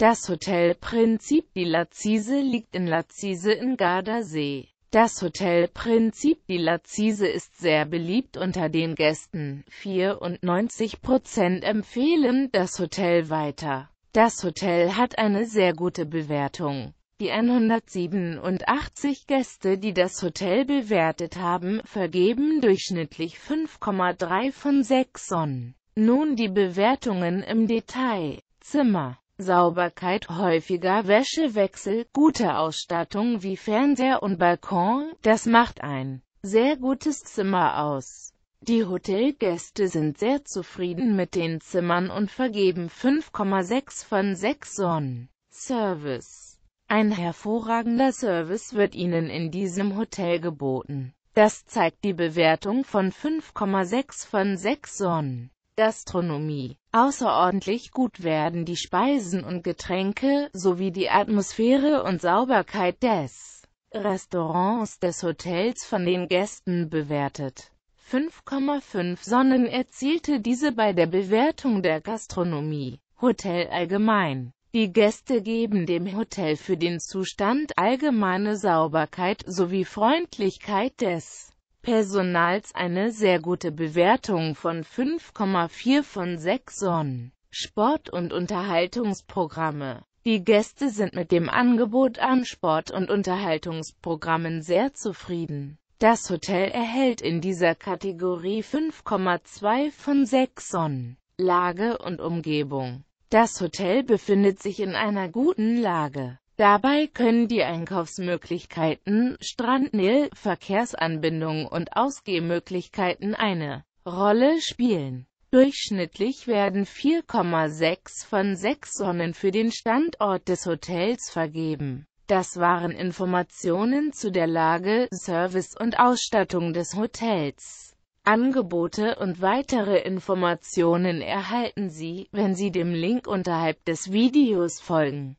Das Hotel Prinzip die Lazise liegt in Lazise in Gardasee. Das Hotel Prinzip die Lazise ist sehr beliebt unter den Gästen. 94% empfehlen das Hotel weiter. Das Hotel hat eine sehr gute Bewertung. Die 187 Gäste, die das Hotel bewertet haben, vergeben durchschnittlich 5,3 von 6 Sonnen. Nun die Bewertungen im Detail. Zimmer Sauberkeit, häufiger Wäschewechsel, gute Ausstattung wie Fernseher und Balkon, das macht ein sehr gutes Zimmer aus. Die Hotelgäste sind sehr zufrieden mit den Zimmern und vergeben 5,6 von 6 Sonnen. Service Ein hervorragender Service wird ihnen in diesem Hotel geboten. Das zeigt die Bewertung von 5,6 von 6 Sonnen. Gastronomie. Außerordentlich gut werden die Speisen und Getränke, sowie die Atmosphäre und Sauberkeit des Restaurants des Hotels von den Gästen bewertet. 5,5 Sonnen erzielte diese bei der Bewertung der Gastronomie. Hotel allgemein. Die Gäste geben dem Hotel für den Zustand allgemeine Sauberkeit sowie Freundlichkeit des Personals eine sehr gute Bewertung von 5,4 von 6 Sonnen. Sport- und Unterhaltungsprogramme Die Gäste sind mit dem Angebot an Sport- und Unterhaltungsprogrammen sehr zufrieden. Das Hotel erhält in dieser Kategorie 5,2 von 6 Sonnen. Lage und Umgebung Das Hotel befindet sich in einer guten Lage. Dabei können die Einkaufsmöglichkeiten, Strandnähe, Verkehrsanbindungen und Ausgehmöglichkeiten eine Rolle spielen. Durchschnittlich werden 4,6 von 6 Sonnen für den Standort des Hotels vergeben. Das waren Informationen zu der Lage, Service und Ausstattung des Hotels. Angebote und weitere Informationen erhalten Sie, wenn Sie dem Link unterhalb des Videos folgen.